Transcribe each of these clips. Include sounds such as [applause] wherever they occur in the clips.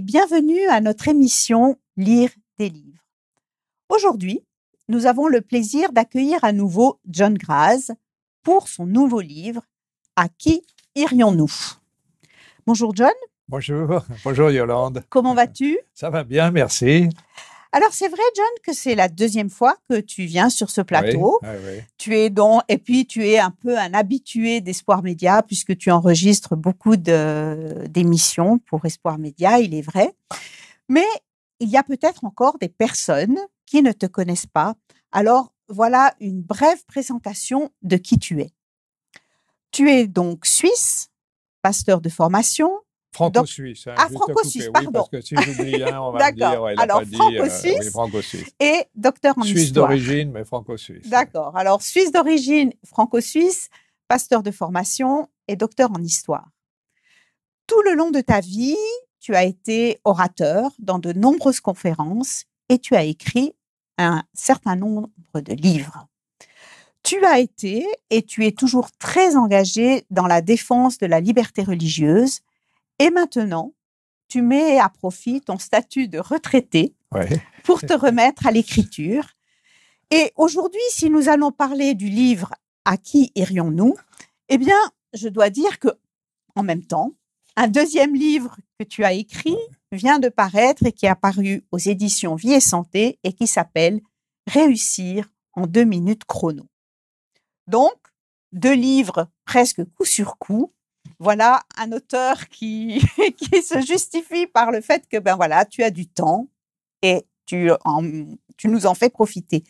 bienvenue à notre émission Lire des livres. Aujourd'hui, nous avons le plaisir d'accueillir à nouveau John Graz pour son nouveau livre À qui irions-nous Bonjour John. Bonjour, [laughs] bonjour Yolande. Comment vas-tu Ça va bien, merci. Alors c'est vrai, John, que c'est la deuxième fois que tu viens sur ce plateau. Tu es donc, et puis tu es un peu un habitué d'Espoir Média puisque tu enregistres beaucoup d'émissions pour Espoir Média, il est vrai. Mais il y a peut-être encore des personnes qui ne te connaissent pas. Alors voilà une brève présentation de qui tu es. Tu es donc suisse, pasteur de formation, Franco-suisse. ah, franco-suisse, pardon. Oui, parce que hein, on va [laughs] dire, alors, franco-suisse. Euh, et docteur en suisse histoire. d'origine, mais franco-suisse. D'accord. Alors, Suisse d'origine, franco-suisse, pasteur de formation et docteur en histoire. Tout le long de ta vie, tu as été orateur dans de nombreuses conférences et tu as écrit un certain nombre de livres. Tu as été et tu es toujours très engagé dans la défense de la liberté religieuse et maintenant, tu mets à profit ton statut de retraité pour te remettre à l'écriture. Et aujourd'hui, si nous allons parler du livre À qui irions-nous Eh bien, je dois dire que, en même temps, un deuxième livre que tu as écrit vient de paraître et qui est apparu aux éditions Vie et Santé et qui s'appelle Réussir en deux minutes chrono. Donc, deux livres presque coup sur coup voilà un auteur qui, [laughs] qui se justifie par le fait que, ben voilà, tu as du temps et tu, tu nous en fais profiter.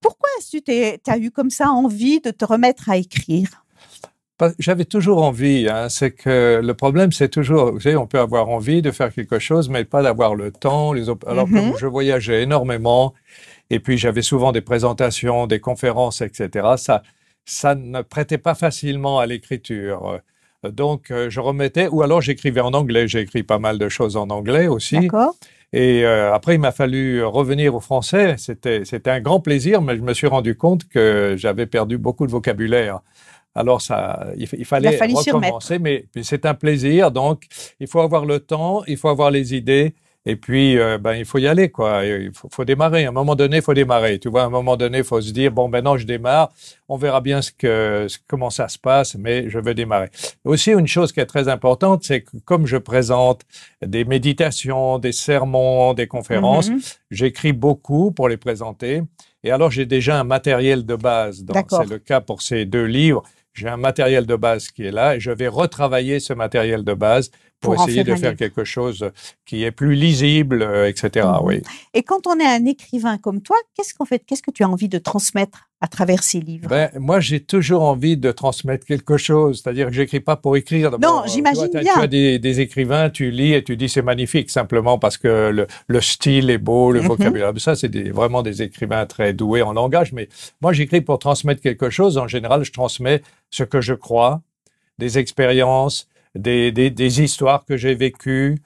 Pourquoi tu as eu comme ça envie de te remettre à écrire j'avais toujours envie. Hein. C'est que le problème, c'est toujours, vous savez, on peut avoir envie de faire quelque chose, mais pas d'avoir le temps. Alors, mm-hmm. je voyageais énormément, et puis j'avais souvent des présentations, des conférences, etc. Ça, ça ne prêtait pas facilement à l'écriture. Euh, donc, euh, je remettais, ou alors j'écrivais en anglais. J'ai écrit pas mal de choses en anglais aussi. Et euh, après, il m'a fallu revenir au français. C'était, c'était un grand plaisir, mais je me suis rendu compte que j'avais perdu beaucoup de vocabulaire. Alors, ça, il, fallait recommencer, mais c'est un plaisir. Donc, il faut avoir le temps, il faut avoir les idées. Et puis, euh, ben, il faut y aller, quoi. Il faut, démarrer. À un moment donné, il faut démarrer. Tu vois, à un moment donné, il faut se dire, bon, maintenant, je démarre. On verra bien ce que, comment ça se passe, mais je veux démarrer. Aussi, une chose qui est très importante, c'est que comme je présente des méditations, des sermons, des conférences, mhm. j'écris beaucoup pour les présenter. Et alors, j'ai déjà un matériel de base. C'est le cas pour ces deux livres j'ai un matériel de base qui est là et je vais retravailler ce matériel de base pour, essayer de faire quelque chose qui est plus lisible, euh, etc. Et quand on est un écrivain comme toi, qu'est-ce qu'on fait Qu'est-ce que tu as envie de transmettre à travers ces livres ben, Moi, j'ai toujours envie de transmettre quelque chose, c'est-à-dire que j'écris pas pour écrire. Non, euh, j'imagine bien. Tu as des, écrivains, tu lis et tu dis c'est magnifique, simplement parce que le, style est beau, le mhm. vocabulaire, ça, c'est vraiment des écrivains très doués en langage, mais moi, j'écris pour transmettre quelque chose. En général, je transmets ce que je crois, des expériences, des, histoires que j'ai vécues.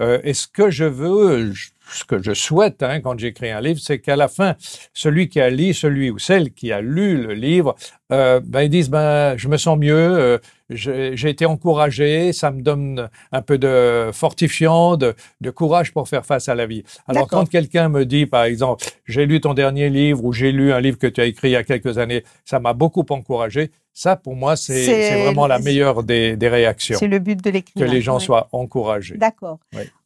Euh, et ce que je veux, je, ce que je souhaite hein, quand j'écris un livre, c'est qu'à la fin, celui qui a lu, celui ou celle qui a lu le livre, euh, ben ils disent ben je me sens mieux, euh, j'ai été encouragé, ça me donne un peu de fortifiant, de, courage pour faire face à la vie. Alors quand quelqu'un me dit, par exemple, j'ai lu ton dernier livre ou j'ai lu un livre que tu as écrit il y a quelques années, ça m'a beaucoup encouragé. Ça, pour moi, c'est vraiment la meilleure des, réactions. C'est le but de l'écriture. Que les gens soient encouragés. D'accord.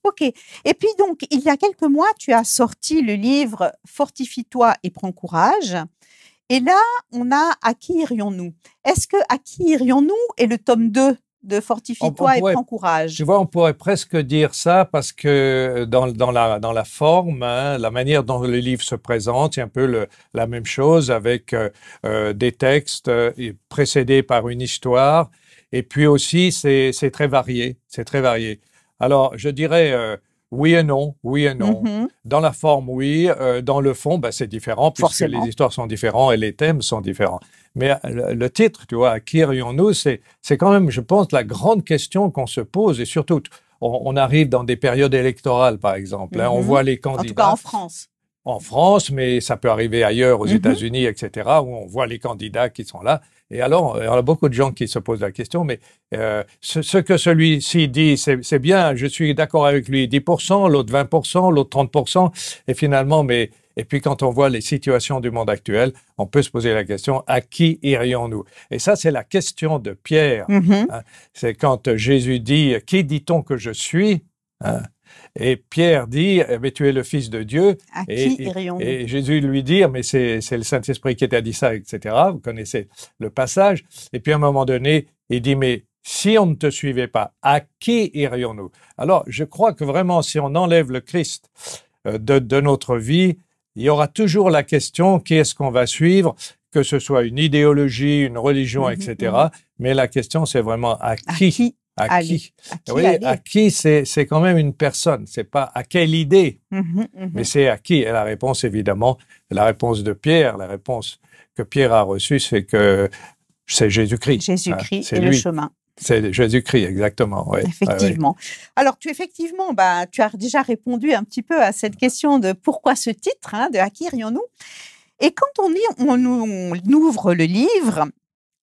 OK. Et puis donc, il y a quelques mois, tu as sorti le livre Fortifie-toi et prends courage. Et là, on a à qui irions-nous Est-ce que à qui irions-nous est le tome 2 de Fortifie-toi et prends courage. Tu vois, on pourrait presque dire ça parce que dans, dans, la, dans la forme, hein, la manière dont le livre se présente, c'est un peu la même chose avec euh, euh, des textes euh, précédés par une histoire. Et puis aussi, c'est très varié. C'est très varié. Alors, je dirais, oui et non, oui et non. Mm-hmm. Dans la forme, oui. Euh, dans le fond, ben, c'est différent parce que les histoires sont différentes et les thèmes sont différents. Mais euh, le, titre, tu vois, qui nous c'est quand même, je pense, la grande question qu'on se pose et surtout, on, arrive dans des périodes électorales, par exemple. Hein. on mm-hmm. voit les candidats. En tout cas, en France. En France, mais ça peut arriver ailleurs, aux mm-hmm. États-Unis, etc., où on voit les candidats qui sont là et alors, il y a beaucoup de gens qui se posent la question, mais euh, ce, que celui-ci dit, c'est bien, je suis d'accord avec lui, 10%, l'autre 20%, l'autre 30%, et finalement, mais... Et puis quand on voit les situations du monde actuel, on peut se poser la question à qui irions-nous Et ça, c'est la question de Pierre. Mm-hmm. Hein. C'est quand Jésus dit Qui dit-on que je suis hein. Et Pierre dit, mais eh ben, tu es le Fils de Dieu. À qui et, irions-nous Et Jésus lui dit, ah, mais c'est, le Saint-Esprit qui t'a dit ça, etc. Vous connaissez le passage. Et puis à un moment donné, il dit, mais si on ne te suivait pas, à qui irions-nous Alors, je crois que vraiment, si on enlève le Christ euh, de, notre vie, il y aura toujours la question, qui est-ce qu'on va suivre que ce soit une idéologie, une religion, etc. Mhm, mhm. Mais la question, c'est vraiment à, qui à, qui, à qui, à qui c'est quand même une personne. C'est pas à quelle idée, mm-hmm, mm-hmm. mais c'est à qui. Et la réponse, évidemment, la réponse de Pierre, la réponse que Pierre a reçue, c'est que c'est Jésus-Christ. Jésus-Christ hein, c'est le chemin. C'est Jésus-Christ, exactement. Effectivement. Alors, tu effectivement, bah, tu as déjà répondu un petit peu à cette question de pourquoi ce titre, hein, de À qui irions-nous nous Et quand on, on ouvre le livre,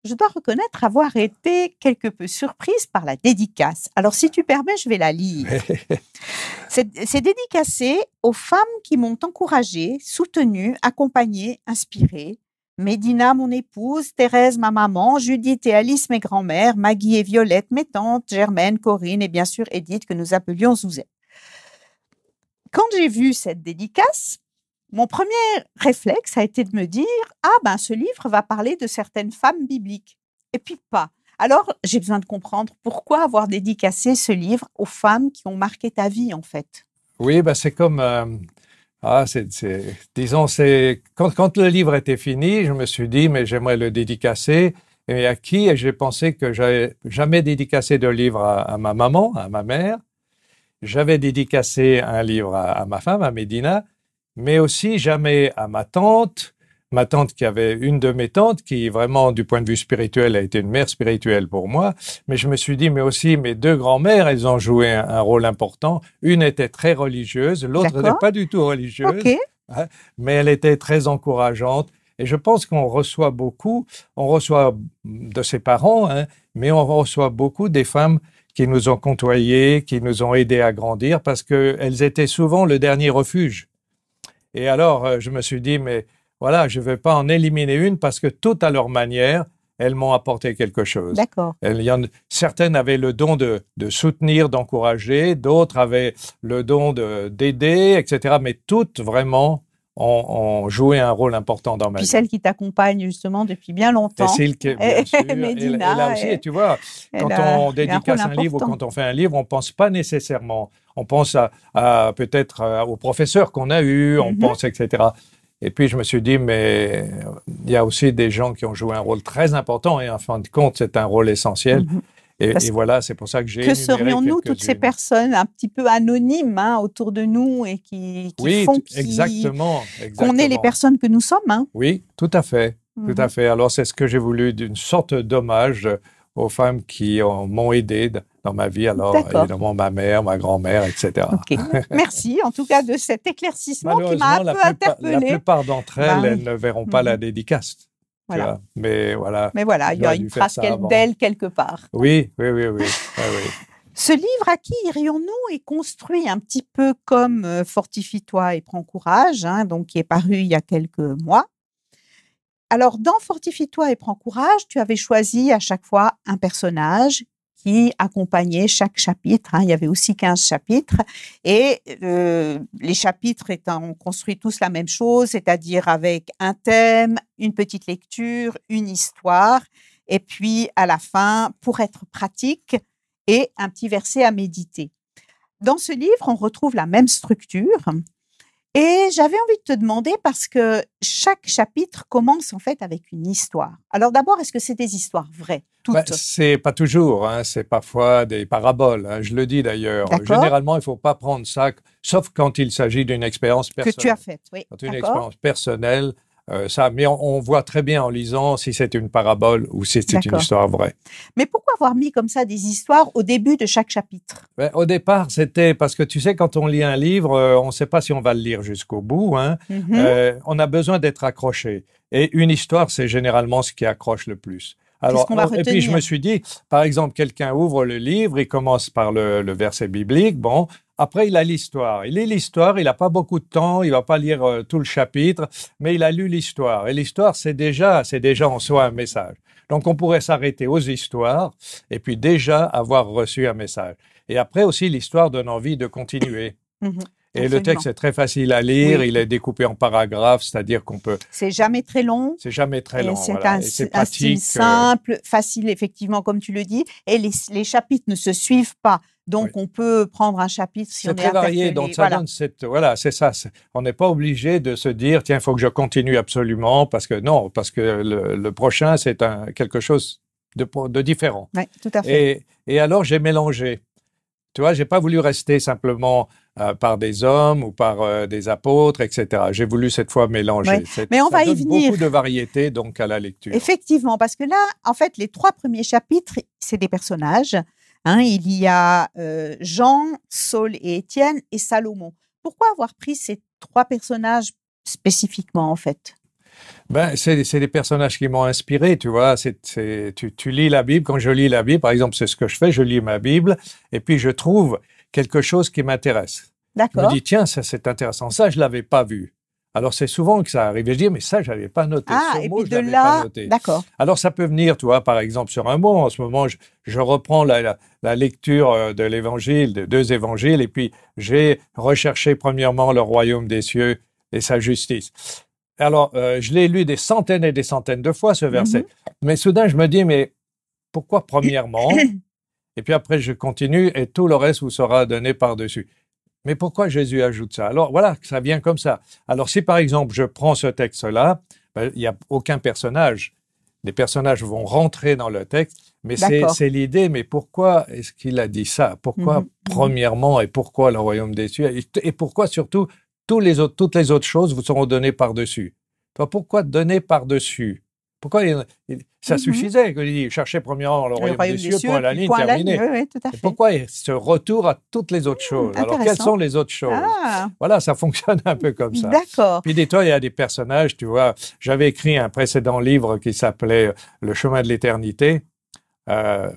je dois reconnaître avoir été quelque peu surprise par la dédicace. Alors, si tu permets, je vais la lire. [laughs] C'est dédicacé aux femmes qui m'ont encouragée, soutenue, accompagnée, inspirée. Médina, mon épouse, Thérèse, ma maman, Judith et Alice, mes grands-mères, Maggie et Violette, mes tantes, Germaine, Corinne et bien sûr Edith, que nous appelions Zouzette. Quand j'ai vu cette dédicace, mon premier réflexe a été de me dire ah ben ce livre va parler de certaines femmes bibliques et puis pas. Alors j'ai besoin de comprendre pourquoi avoir dédicacé ce livre aux femmes qui ont marqué ta vie en fait. Oui, ben c'est comme euh, ah c'est, disons c'est quand, le livre était fini, je me suis dit mais j'aimerais le dédicacer et à qui et j'ai pensé que j'avais jamais dédicacé de livre à, ma maman, à ma mère. J'avais dédicacé un livre à ma femme, à Médina, mais aussi jamais à ma tante, ma tante qui avait une de mes tantes qui vraiment du point de vue spirituel a été une mère spirituelle pour moi, mais je me suis dit mais aussi mes deux grands-mères, elles ont joué un, rôle important. Une était très religieuse, l'autre n'est pas du tout religieuse, hein, mais elle était très encourageante. Et je pense qu'on reçoit beaucoup, on reçoit de ses parents, hein, mais on reçoit beaucoup des femmes qui nous ont côtoyés, qui nous ont aidés à grandir, parce qu'elles étaient souvent le dernier refuge. Et alors, euh, je me suis dit, mais voilà, je ne vais pas en éliminer une parce que toutes à leur manière, elles m'ont apporté quelque chose. D'accord. certaines avaient le don de, de soutenir, d'encourager, d'autres avaient le don d'aider, etc. Mais toutes vraiment ont, joué un rôle important dans ma Puis vie. celle qui t'accompagne justement depuis bien longtemps. Cécile, et là eh, [laughs] eh. aussi, et tu vois, quand on dédicace un, livre ou quand on fait un livre, on ne pense pas nécessairement. On pense à, peut-être euh, aux professeurs qu'on a eu on mhm. pense, etc. Et puis je me suis dit, mais euh, il y a aussi des gens qui ont joué un rôle très important et en fin de compte, c'est un rôle essentiel. Mhm. Et, voilà, c'est pour ça que j'ai. Que serions-nous toutes ces personnes un petit peu anonymes hein, autour de nous et qui, font qui, exactement, qu'on est les personnes que nous sommes hein. Oui, tout à fait, tout mhm. à fait. Alors c'est ce que j'ai voulu d'une sorte d'hommage aux femmes qui m'ont aidé dans ma vie. Alors, évidemment, ma mère, ma grand-mère, etc. [laughs] Merci, en tout cas, de cet éclaircissement qui m'a un peu interpellée. La plupart d'entre bah elles, ne verront pas la mhm. dédicace. Voilà. Mais voilà. Mais voilà, il y a une trace d'elle quelque part. Oui, oui, oui, oui. Ah [laughs] Ce livre, à qui irions-nous, est construit un petit peu comme euh, Fortifie-toi et prends courage, hein, donc qui est paru il y a quelques mois. Alors, dans Fortifie-toi et prends courage, tu avais choisi à chaque fois un personnage qui accompagnait chaque chapitre. Hein. il y avait aussi 15 chapitres. Et euh, les chapitres étant construits tous la même chose, c'est-à-dire avec un thème, une petite lecture, une histoire. Et puis, à la fin, pour être pratique, et un petit verset à méditer. Dans ce livre, on retrouve la même structure, et j'avais envie de te demander parce que chaque chapitre commence en fait avec une histoire. Alors d'abord, est-ce que c'est des histoires vraies toutes ben, C'est pas toujours, hein. c'est parfois des paraboles. Hein. je le dis d'ailleurs. Généralement, il faut pas prendre ça, sauf quand il s'agit d'une expérience personnelle. Que tu as faite, oui. une expérience personnelle, euh, ça. Mais on, voit très bien en lisant si c'est une parabole ou si c'est une histoire vraie. Mais pourquoi avoir mis comme ça des histoires au début de chaque chapitre ben, Au départ, c'était parce que tu sais, quand on lit un livre, euh, on ne sait pas si on va le lire jusqu'au bout. Hein. Mhm. Euh, on a besoin d'être accroché. Et une histoire, c'est généralement ce qui accroche le plus. Alors, et puis je me suis dit, par exemple, quelqu'un ouvre le livre, il commence par le, verset biblique, bon, après il a l'histoire. Il lit l'histoire, il n'a pas beaucoup de temps, il va pas lire euh, tout le chapitre, mais il a lu l'histoire. Et l'histoire, c'est déjà, c'est déjà en soi un message. Donc on pourrait s'arrêter aux histoires et puis déjà avoir reçu un message. Et après aussi, l'histoire donne envie de continuer. Mm-hmm. Et le texte est très facile à lire, il est découpé en paragraphes, c'est-à-dire qu'on peut. C'est jamais très long. C'est jamais très long. C'est voilà. un, un, style euh, simple, facile, effectivement, comme tu le dis. Et les, chapitres ne se suivent pas. Donc, on peut prendre un chapitre si on est très varié. Donc, ça donne cette. Voilà, c'est ça. on n'est pas obligé de se dire, tiens, il faut que je continue absolument, parce que non, parce que le, prochain, c'est quelque chose de, de différent. Oui, tout à fait. Et, et alors, j'ai mélangé. Tu vois, j'ai pas voulu rester simplement euh, par des hommes ou par euh, des apôtres, etc. J'ai voulu cette fois mélanger. Mais on va y venir. Beaucoup de variété donc à la lecture. Effectivement, parce que là, en fait, les trois premiers chapitres, c'est des personnages. Hein. il y a euh, Jean, Saul et Étienne et Salomon. Pourquoi avoir pris ces trois personnages spécifiquement en fait ben, c'est des personnages qui m'ont inspiré, tu vois. C'est tu lis la Bible, quand je lis la Bible, par exemple, c'est ce que je fais, je lis ma Bible, et puis je trouve quelque chose qui m'intéresse. D'accord. Je me dis, tiens, ça c'est intéressant, ça je l'avais pas vu. Alors c'est souvent que ça arrive. Je dis mais ça je n'avais pas noté. Ah ce mot, puis de là, d'accord. Alors ça peut venir, tu vois, par exemple sur un mot. En ce moment, je, reprends la, lecture euh, de l'Évangile, de deux Évangiles, et puis j'ai recherché premièrement le royaume des cieux et sa justice. Alors euh, je l'ai lu des centaines et des centaines de fois ce mm-hmm. verset, mais soudain je me dis mais pourquoi [coughs] premièrement et puis après je continue, et tout le reste vous sera donné par-dessus. Mais pourquoi Jésus ajoute ça Alors voilà, ça vient comme ça. Alors si par exemple je prends ce texte-là, ben, il n'y a aucun personnage. Les personnages vont rentrer dans le texte, mais c'est l'idée. Mais pourquoi est-ce qu'il a dit ça Pourquoi mm-hmm. Mm-hmm. premièrement et pourquoi le royaume des cieux et, pourquoi surtout toutes les autres choses vous seront données par-dessus pourquoi donner par-dessus pourquoi ça mm-hmm. suffisait qu'il cherchait premièrement le, le royaume, royaume, des, cieux, la ligne, terminé. pourquoi ce retour à toutes les autres hmm, choses Alors quelles sont les autres choses ah. Voilà, ça fonctionne un peu comme ça. D'accord. Puis des toi, il y a des personnages, tu vois. J'avais écrit un précédent livre qui s'appelait euh, Le chemin de l'éternité. Euh,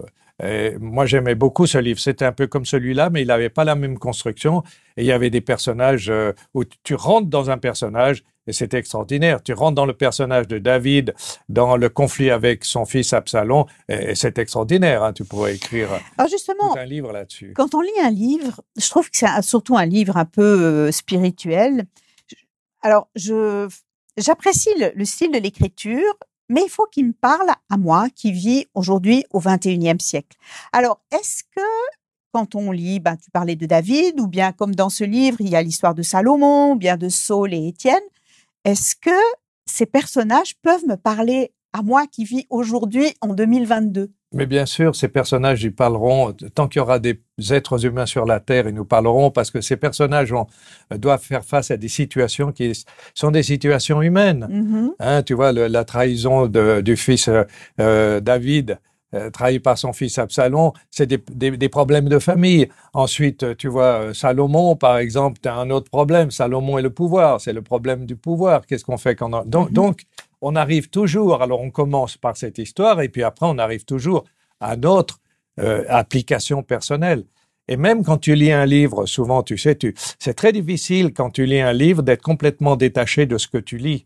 moi, j'aimais beaucoup ce livre. C'était un peu comme celui-là, mais il n'avait pas la même construction. Et il y avait des personnages euh, où tu rentres dans un personnage et c'est extraordinaire. Tu rentres dans le personnage de David, dans le conflit avec son fils Absalom, et, c'est extraordinaire. Hein, tu pourrais écrire ah, justement, un livre là-dessus. Quand on lit un livre, je trouve que c'est surtout un livre un peu euh, spirituel. Alors, j'apprécie le, style de l'écriture, mais il faut qu'il me parle à moi qui vis aujourd'hui au 21e siècle. Alors, est-ce que quand on lit, ben, tu parlais de David, ou bien comme dans ce livre, il y a l'histoire de Salomon, bien de Saul et Étienne, est-ce que ces personnages peuvent me parler à moi qui vis aujourd'hui en 2022 mais bien sûr, ces personnages, y parleront, tant qu'il y aura des êtres humains sur la Terre, ils nous parleront parce que ces personnages euh, doivent faire face à des situations qui sont des situations humaines. Mm-hmm. Hein, tu vois, la trahison du fils euh, euh, David, trahi par son fils Absalom, c'est des, problèmes de famille. Ensuite, tu vois, Salomon, par exemple, tu as un autre problème. Salomon est le pouvoir, c'est le problème du pouvoir. Qu'est-ce qu'on fait quand on... donc mm-hmm on arrive toujours, alors on commence par cette histoire, et puis après on arrive toujours à notre euh, application personnelle. Et même quand tu lis un livre, souvent, tu sais, tu, c'est très difficile quand tu lis un livre d'être complètement détaché de ce que tu lis.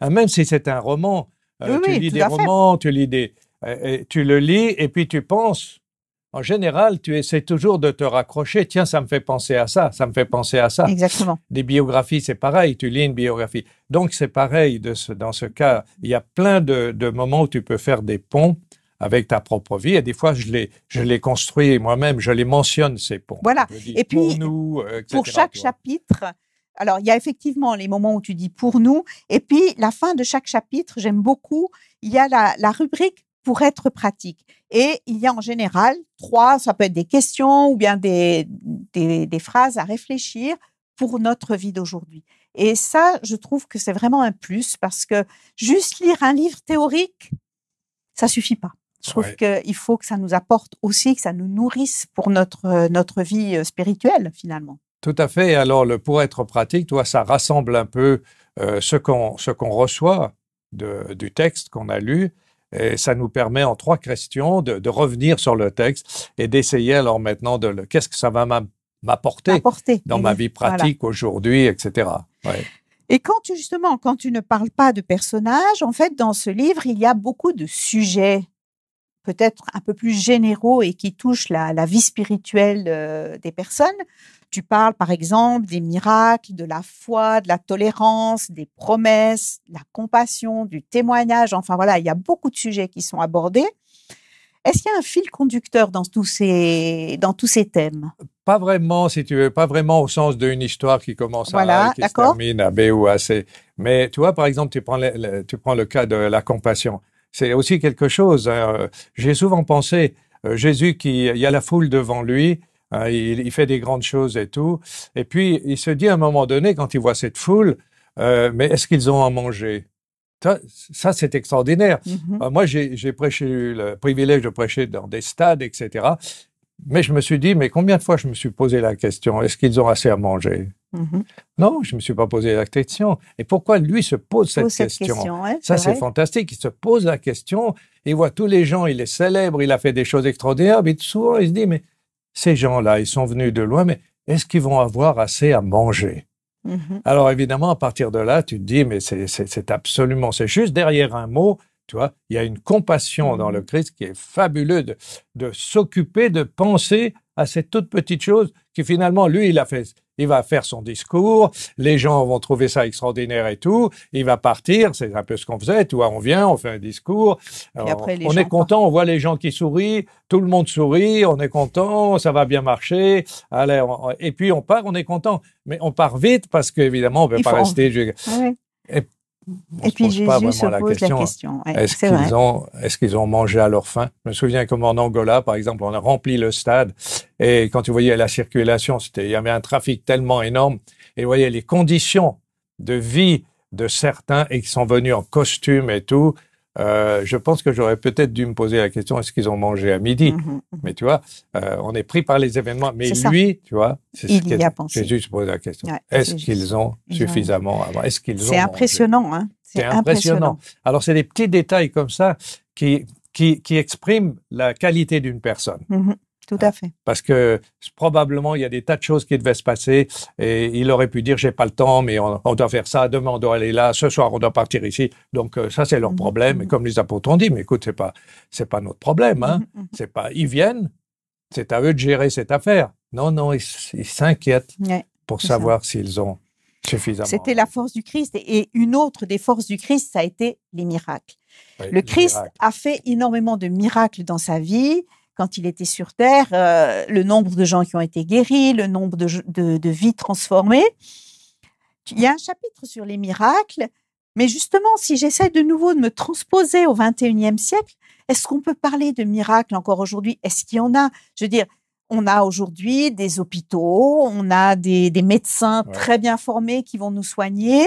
Ah, même si c'est un roman, euh, tu lis des romans, tu lis des, euh, tu le lis et puis tu penses en général, tu essaies toujours de te raccrocher. Tiens, ça me fait penser à ça, ça me fait penser à ça. Exactement. Des biographies, c'est pareil. Tu lis une biographie. Donc, c'est pareil dans ce cas. Il y a plein de, moments où tu peux faire des ponts avec ta propre vie. Et des fois, je les, je construis moi-même, je les mentionne, ces ponts. Voilà. et puis, pour, nous, euh, pour chaque chapitre, alors, il y a effectivement les moments où tu dis pour nous, et puis la fin de chaque chapitre, j'aime beaucoup, il y a la rubrique pour être pratique. Et il y a en général trois, ça peut être des questions ou bien des, phrases à réfléchir pour notre vie d'aujourd'hui. Et ça, je trouve que c'est vraiment un plus parce que juste lire un livre théorique, ça suffit pas. Je trouve qu'il faut que ça nous apporte aussi, que ça nous nourrisse pour notre, notre vie euh, spirituelle finalement. Tout à fait. Alors, le pour être pratique, toi, ça rassemble un peu euh, ce qu'on reçoit du texte qu'on a lu et ça nous permet en trois questions de, revenir sur le texte et d'essayer alors maintenant de le. Qu'est-ce que ça va m'apporter dans eh ma vie pratique aujourd'hui, etc. Et quand justement, quand tu ne parles pas de personnages, en fait, dans ce livre, il y a beaucoup de sujets peut-être un peu plus généraux et qui touchent la, la vie spirituelle euh, des personnes. Tu parles par exemple des miracles, de la foi, de la tolérance, des promesses, de la compassion, du témoignage. Enfin voilà, il y a beaucoup de sujets qui sont abordés. Est-ce qu'il y a un fil conducteur dans tous ces, dans tous ces thèmes Pas vraiment, si tu veux, pas vraiment au sens d'une histoire qui commence à A qui termine à B ou à C. Mais tu vois, par exemple, tu prends le, cas de la compassion. C'est aussi quelque chose. Hein. J'ai souvent pensé, euh, Jésus qui, il y a la foule devant lui, Hein, il, fait des grandes choses et tout. Et puis, il se dit à un moment donné, quand il voit cette foule, euh, mais est-ce qu'ils ont à manger ça, c'est extraordinaire. Mhm. Moi, j'ai prêché le privilège de prêcher dans des stades, etc. Mais je me suis dit, mais combien de fois je me suis posé la question, est-ce qu'ils ont assez à manger mhm. Non, je ne me suis pas posé la question. Et pourquoi lui se pose, cette, question, Ça, c'est fantastique. Il se pose la question, il voit tous les gens, il est célèbre, il a fait des choses extraordinaires, mais souvent, il se dit, mais ces gens-là, ils sont venus de loin, mais est-ce qu'ils vont avoir assez à manger mm-hmm. Alors évidemment, à partir de là, tu te dis, mais c'est absolument, c'est juste derrière un mot, tu vois, il y a une compassion mm-hmm. dans le Christ qui est fabuleux de, de s'occuper, de penser à cette toute petite chose qui finalement, lui, il a fait il va faire son discours, les gens vont trouver ça extraordinaire et tout, il va partir, c'est un peu ce qu'on faisait, tu vois, on vient, on fait un discours, on est content, on voit les gens qui sourient, tout le monde sourit, on est content, ça va bien marcher, allez, et puis on part, on est content, mais on part vite parce qu'évidemment, on ne peut pas rester et puis Jésus se pose la question. Hein. est-ce qu'ils ont, mangé à leur faim Je me souviens comme en Angola, par exemple, on a rempli le stade et quand tu voyais la circulation, c'était, il y avait un trafic tellement énorme et vous voyez les conditions de vie de certains et qui sont venus en costume et tout. Euh, je pense que j'aurais peut-être dû me poser la question est-ce qu'ils ont mangé à midi mm-hmm, mm-hmm. Mais tu vois, euh, on est pris par les événements. Mais lui, tu vois, c'est ce qu'il a pensé. Jésus se pose la question est-ce qu'ils ont suffisamment Est-ce qu'ils C'est impressionnant. Hein c'est impressionnant. Alors, c'est des petits détails comme ça qui, qui, qui expriment la qualité d'une personne. Mm-hmm. Tout hein? à fait. Parce que probablement, il y a des tas de choses qui devaient se passer et il aurait pu dire j'ai pas le temps, mais on, doit faire ça, demain on doit aller là, ce soir on doit partir ici. Donc euh, ça, c'est leur mhm. problème. Et mhm. comme les apôtres ont dit, mais écoute, c'est pas, c'est pas notre problème. Hein. Mhm. C'est pas, ils viennent, c'est à eux de gérer cette affaire. Non, non, ils s'inquiètent pour savoir s'ils ont suffisamment. C'était la force du Christ. Et une autre des forces du Christ, ça a été les miracles. le Christ a fait énormément de miracles dans sa vie quand il était sur Terre, euh, le nombre de gens qui ont été guéris, le nombre de, vies transformées. Il y a un chapitre sur les miracles, mais justement, si j'essaie de nouveau de me transposer au 21e siècle, est-ce qu'on peut parler de miracles encore aujourd'hui Est-ce qu'il y en a Je veux dire, on a aujourd'hui des hôpitaux, on a des, médecins très bien formés qui vont nous soigner.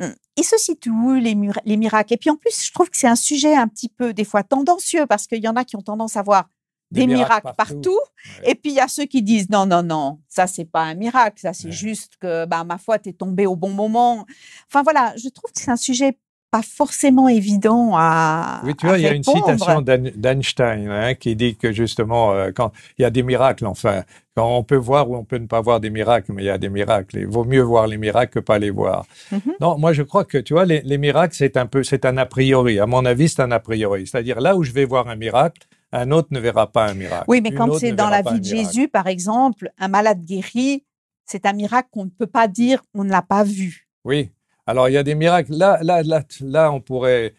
Hum, et ceci tout, les, les miracles Et puis en plus, je trouve que c'est un sujet un petit peu des fois tendancieux parce qu'il y en a qui ont tendance à voir des, miracles, partout. Et puis il y a ceux qui disent non, non, non, ça c'est pas un miracle, ça c'est juste que bah, ma foi t'es tombé au bon moment. Enfin voilà, je trouve que c'est un sujet pas forcément évident à. Oui, tu vois, il y a une citation d'Einstein hein, qui dit que justement, euh, quand il y a des miracles, enfin, quand on peut voir ou on peut ne pas voir des miracles, mais il y a des miracles. Il vaut mieux voir les miracles que pas les voir. Mm-hmm. Non, moi je crois que tu vois, les miracles, c'est un peu, c'est un a priori. À mon avis, c'est un a priori. C'est-à-dire là où je vais voir un miracle, un autre ne verra pas un miracle. Oui, mais comme c'est dans la vie de Jésus, par exemple, un malade guéri, c'est un miracle qu'on ne peut pas dire on ne l'a pas vu. Oui. Alors il y a des miracles. Là, là, là, là, on pourrait.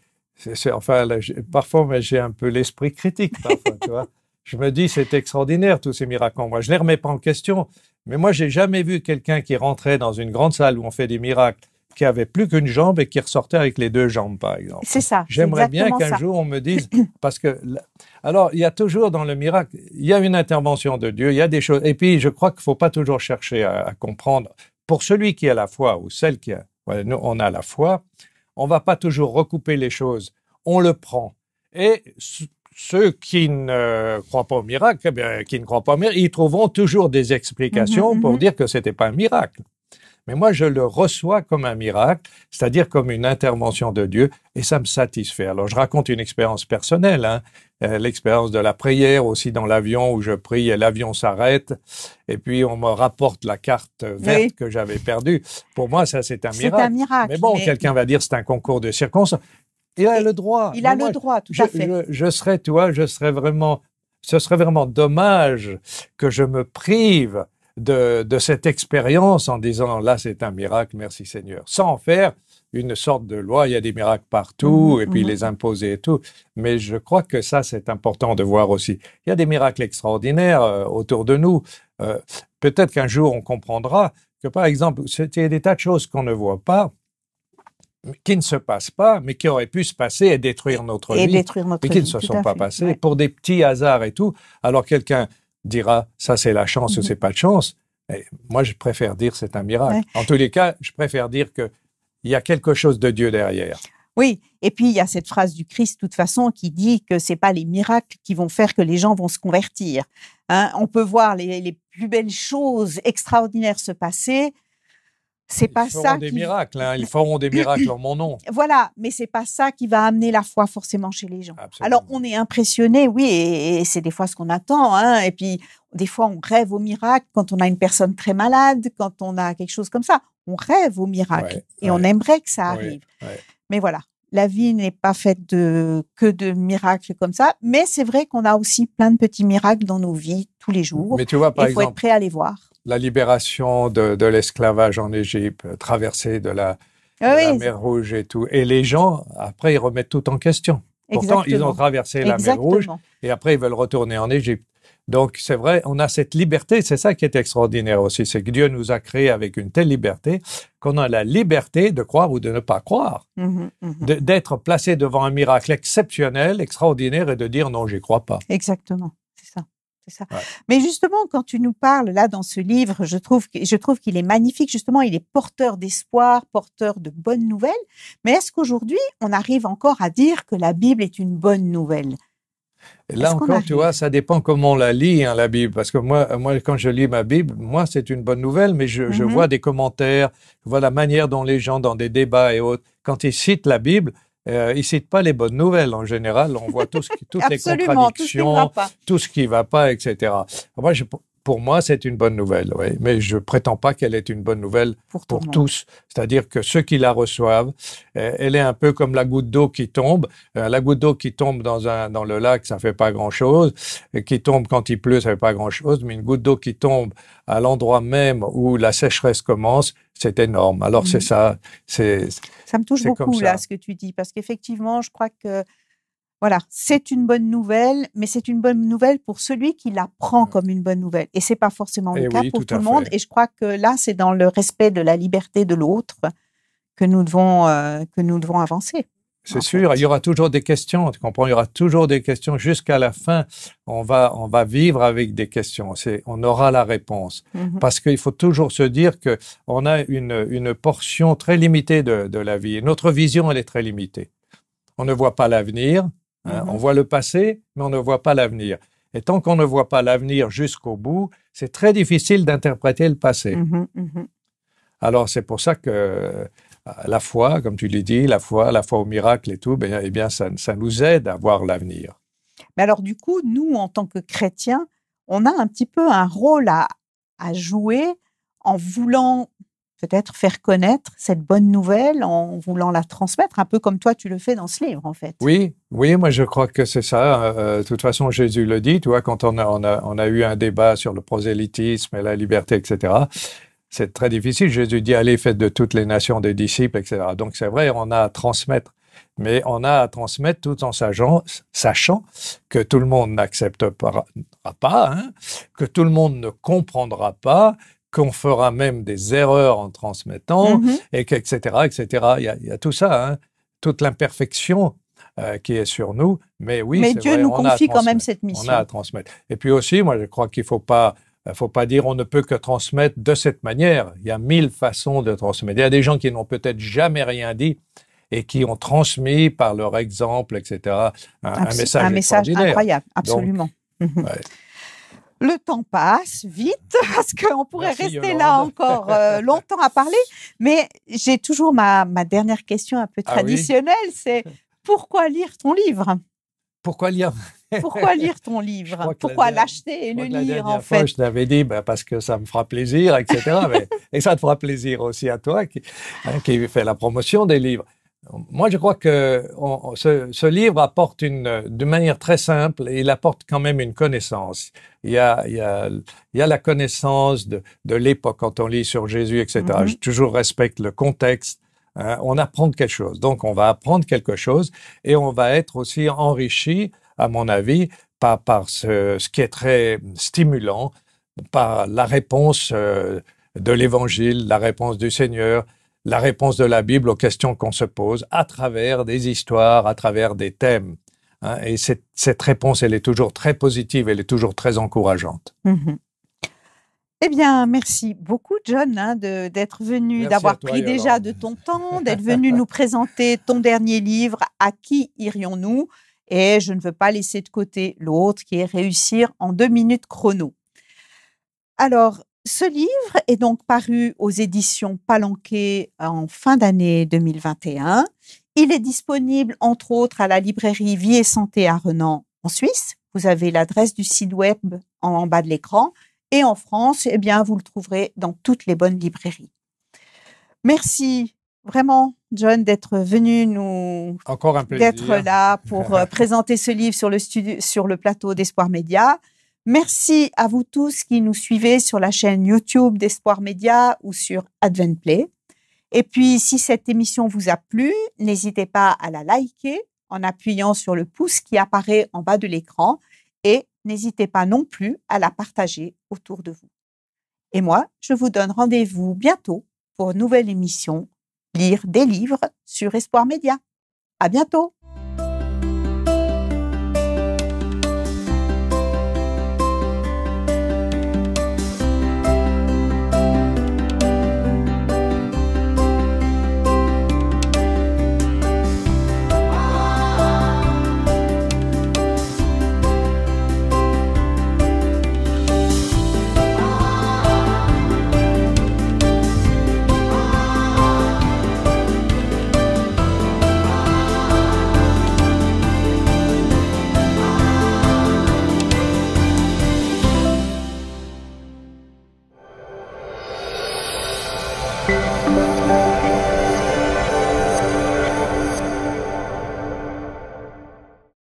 enfin, parfois, parfois, j'ai un peu l'esprit critique. Parfois, tu vois. [laughs] Je me dis, c'est extraordinaire tous ces miracles. Moi, je les remets pas en question. Mais moi, j'ai jamais vu quelqu'un qui rentrait dans une grande salle où on fait des miracles, qui avait plus qu'une jambe et qui ressortait avec les deux jambes, par exemple. C'est ça. J'aimerais bien qu'un jour on me dise, [clears throat] parce que alors, il y a toujours dans le miracle, il y a une intervention de Dieu, il y a des choses. Et puis, je crois qu'il ne faut pas toujours chercher à, comprendre. Pour celui qui a la foi ou celle qui a, on a la foi, on va pas toujours recouper les choses. On le prend. Et ceux qui ne croient pas au miracle, eh bien, qui ne croient pas au miracle, ils trouveront toujours des explications mhm, pour mhm. dire que c'était pas un miracle. Mais moi, je le reçois comme un miracle, c'est-à-dire comme une intervention de Dieu, et ça me satisfait. Alors, je raconte une expérience personnelle. Hein. Euh, l'expérience de la prière aussi dans l'avion où je prie et l'avion s'arrête et puis on me rapporte la carte verte que j'avais perdue. Pour moi, ça c'est un miracle. Mais bon, quelqu'un va dire c'est un concours de circonstances. Il a le droit. Il a le droit, tout à fait. Je, je serais, toi, je serais vraiment, ce serait vraiment dommage que je me prive de, de cette expérience en disant là c'est un miracle, merci Seigneur, sans en faire une sorte de loi, il y a des miracles partout, mhm, et puis mhm. les imposer et tout. Mais je crois que ça, c'est important de voir aussi. Il y a des miracles extraordinaires euh, autour de nous. Euh, peut-être qu'un jour, on comprendra que, par exemple, il y a des tas de choses qu'on ne voit pas, qui ne se passent pas, mais qui auraient pu se passer et détruire notre et vie, détruire notre mais qui ne se sont pas passées pour des petits hasards et tout. Alors quelqu'un dira, ça c'est la chance ou mhm. c'est pas de chance. Et moi, je préfère dire c'est un miracle. En tous les cas, je préfère dire que il y a quelque chose de Dieu derrière. Oui, et puis il y a cette phrase du Christ, de toute façon, qui dit que c'est pas les miracles qui vont faire que les gens vont se convertir. Hein. on peut voir les, les, plus belles choses extraordinaires se passer, c'est pas feront Des miracles, hein. Ils [laughs] feront des miracles en mon nom. Voilà, mais c'est pas ça qui va amener la foi forcément chez les gens. Alors on est impressionné, oui, et, c'est des fois ce qu'on attend. Hein. Et puis des fois on rêve au miracle quand on a une personne très malade, quand on a quelque chose comme ça. On rêve au miracle et on aimerait que ça arrive. mais voilà, la vie n'est pas faite de que de miracles comme ça, mais c'est vrai qu'on a aussi plein de petits miracles dans nos vies tous les jours. Mais tu vois, par Il faut être prêt à les voir la libération de, l'esclavage en Égypte, traversée de la, ah mer Rouge et tout. Et les gens, après, ils remettent tout en question. Pourtant, ils ont traversé la mer Rouge et après, ils veulent retourner en Égypte. Donc, c'est vrai, on a cette liberté. C'est ça qui est extraordinaire aussi. C'est que Dieu nous a créés avec une telle liberté qu'on a la liberté de croire ou de ne pas croire, mhm, mhm. d'être placé devant un miracle exceptionnel, extraordinaire et de dire non, j'y crois pas. Exactement. Mais justement, quand tu nous parles là dans ce livre, je trouve, je trouve qu'il est magnifique. Justement, il est porteur d'espoir, porteur de bonnes nouvelles. Mais est-ce qu'aujourd'hui, on arrive encore à dire que la Bible est une bonne nouvelle Là encore, tu vois, ça dépend comment on la lit, hein, la Bible. Parce que moi, quand je lis ma Bible, moi, c'est une bonne nouvelle, mais je, je, mhm. vois des commentaires, je vois la manière dont les gens, dans des débats et autres, quand ils citent la Bible, euh, il cite pas les bonnes nouvelles. En général, on voit tout ce qui, toutes les contradictions, tout ce, qui ne va pas, etc. Moi, je, pour moi, c'est une bonne nouvelle, oui. mais je prétends pas qu'elle est une bonne nouvelle pour, tous. C'est-à-dire que ceux qui la reçoivent, eh, elle est un peu comme la goutte d'eau qui tombe. Euh, la goutte d'eau qui tombe dans, un, dans le lac, ça fait pas grand-chose. Euh, qui tombe quand il pleut, ça fait pas grand-chose. Mais une goutte d'eau qui tombe à l'endroit même où la sécheresse commence, c'est énorme. Alors c'est mmh. ça. C'est ça me touche beaucoup là ce que tu dis parce qu'effectivement, je crois que voilà, c'est une bonne nouvelle, mais c'est une bonne nouvelle pour celui qui la prend mm. comme une bonne nouvelle. Et c'est pas forcément le eh cas pour tout, le monde. Et je crois que là, c'est dans le respect de la liberté de l'autre que nous devons euh, que nous devons avancer. C'est sûr, il y aura toujours des questions. Tu comprends, il y aura toujours des questions jusqu'à la fin. On va on va vivre avec des questions. on aura la réponse mm-hmm. parce qu'il faut toujours se dire que on a une portion très limitée de de la vie. Notre vision elle est très limitée. On ne voit pas l'avenir Hein, mhm. On voit le passé, mais on ne voit pas l'avenir. Et tant qu'on ne voit pas l'avenir jusqu'au bout, c'est très difficile d'interpréter le passé. Mhm, mhm. Alors c'est pour ça que euh, la foi, comme tu l'as dit, la foi, la foi au miracle et tout, ben, eh bien ça, nous aide à voir l'avenir. Mais alors du coup, nous, en tant que chrétiens, on a un petit peu un rôle à jouer en voulant peut-être faire connaître cette bonne nouvelle en voulant la transmettre, un peu comme toi tu le fais dans ce livre en fait. Oui, oui, moi je crois que c'est ça. Euh, de toute façon, Jésus le dit, tu vois, quand on a, on a, on a eu un débat sur le prosélytisme et la liberté, etc., c'est très difficile. Jésus dit, allez, faites de toutes les nations des disciples, etc. Donc c'est vrai, on a à transmettre. Mais on a à transmettre tout en sachant, sachant que tout le monde n'acceptera pas, hein, que tout le monde ne comprendra pas, qu'on fera même des erreurs en transmettant, mm-hmm. et etc., etc. Il y, a, tout ça, hein. toute l'imperfection euh, qui est sur nous. Mais oui, mais Dieu nous confie quand même cette mission. On a à transmettre. Et puis aussi, moi, je crois qu'il faut pas euh, faut pas dire on ne peut que transmettre de cette manière. Il y a mille façons de transmettre. Il y a des gens qui n'ont peut-être jamais rien dit et qui ont transmis par leur exemple, etc., un, message, un message incroyable, absolument. Mm-hmm. Le temps passe vite [laughs] parce qu'on pourrait rester là encore euh, [laughs] longtemps à parler, mais j'ai toujours ma, dernière question un peu ah traditionnelle, c'est pourquoi lire ton livre Pourquoi lire Pourquoi lire [laughs] ton livre Pourquoi l'acheter et le lire en Je t'avais dit bah, parce que ça me fera plaisir, etc. et ça te fera plaisir aussi à toi qui, fais hein, qui fait la promotion des livres. Moi, je crois que ce, livre apporte une, de manière très simple, il apporte quand même une connaissance. Il y a, il y a, il y a la connaissance de, l'époque quand on lit sur Jésus, etc. Mm-hmm. Je toujours respecte le contexte. Hein. on apprend quelque chose. Donc, on va apprendre quelque chose et on va être aussi enrichi, à mon avis, par, par ce, qui est très stimulant, par la réponse euh, de l'Évangile, la réponse du Seigneur, la réponse de la Bible aux questions qu'on se pose à travers des histoires, à travers des thèmes. Hein, et cette, réponse, elle est toujours très positive, elle est toujours très encourageante. Mhm. Eh bien, merci beaucoup, John, hein, d'être venu, d'avoir pris déjà de ton temps, d'être venu nous présenter ton dernier livre, À qui irions-nous Et je ne veux pas laisser de côté l'autre qui est Réussir en deux minutes chrono. Alors, ce livre est donc paru aux éditions Palanquet en fin d'année 2021. Il est disponible entre autres à la librairie Vie et Santé à Renan en Suisse. Vous avez l'adresse du site web en, bas de l'écran. Et en France, eh bien, vous le trouverez dans toutes les bonnes librairies. Merci vraiment, John, d'être venu nous. Encore un D'être là pour euh, présenter ce livre sur le, sur le plateau d'Espoir Média. Merci à vous tous qui nous suivez sur la chaîne YouTube d'Espoir Média ou sur AdventPlay. Et puis, si cette émission vous a plu, n'hésitez pas à la liker en appuyant sur le pouce qui apparaît en bas de l'écran et n'hésitez pas non plus à la partager autour de vous. Et moi, je vous donne rendez-vous bientôt pour une nouvelle émission Lire des livres sur Espoir Média. À bientôt!